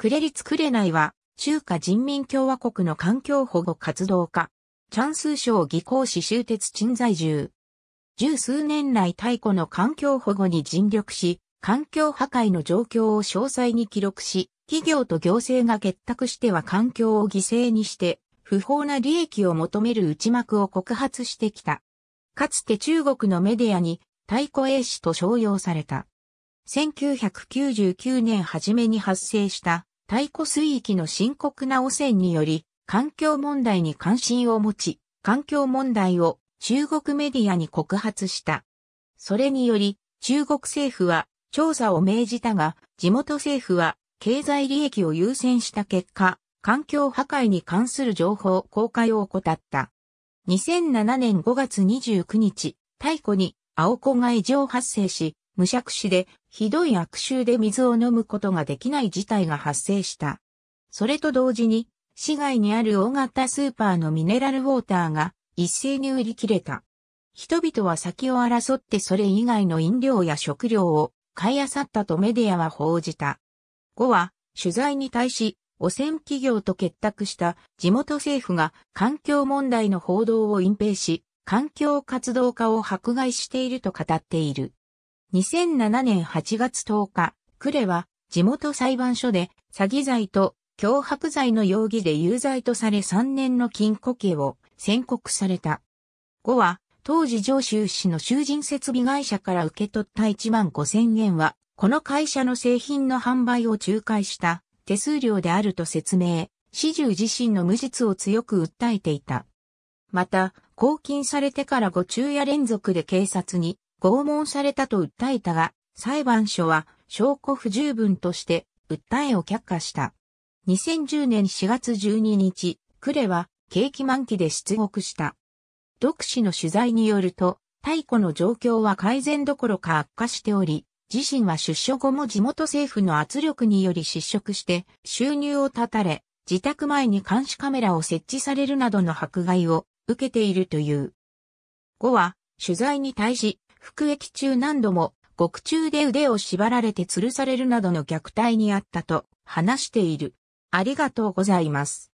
クレリツ・クレナイは、中華人民共和国の環境保護活動家、チャンス賞技工士終鉄鎮在住。十数年来太古の環境保護に尽力し、環境破壊の状況を詳細に記録し、企業と行政が結託しては環境を犠牲にして、不法な利益を求める内幕を告発してきた。かつて中国のメディアに、太古英氏と称揚された。1999年初めに発生した太古水域の深刻な汚染により、環境問題に関心を持ち、環境問題を中国メディアに告発した。それにより、中国政府は調査を命じたが、地元政府は経済利益を優先した結果、環境破壊に関する情報公開を怠った。2007年5月29日、太古に青子が異常発生し、無釈死でひどい悪臭で水を飲むことができない事態が発生した。それと同時に、市外にある大型スーパーのミネラルウォーターが一斉に売り切れた。人々は先を争ってそれ以外の飲料や食料を買い漁ったとメディアは報じた。5は、取材に対し、汚染企業と結託した地元政府が環境問題の報道を隠蔽し、環境活動家を迫害していると語っている。2007年8月10日、クレは地元裁判所で詐欺罪と脅迫罪の容疑で有罪とされ3年の禁錮刑を宣告された。後は当時上州市の囚人設備会社から受け取った1万5千円は、この会社の製品の販売を仲介した手数料であると説明、始終自身の無実を強く訴えていた。また、拘禁されてから5昼夜連続で警察に拷問されたと訴えたが、裁判所は証拠不十分として訴えを却下した。2010年4月12日、クレは景気満期で出国した。独自の取材によると、太古の状況は改善どころか悪化しており、自身は出所後も地元政府の圧力により失職して収入を断たれ、自宅前に監視カメラを設置されるなどの迫害を受けているという。後は取材に対し服役中何度も獄中で腕を縛られて吊るされるなどの虐待にあったと話している。ありがとうございます。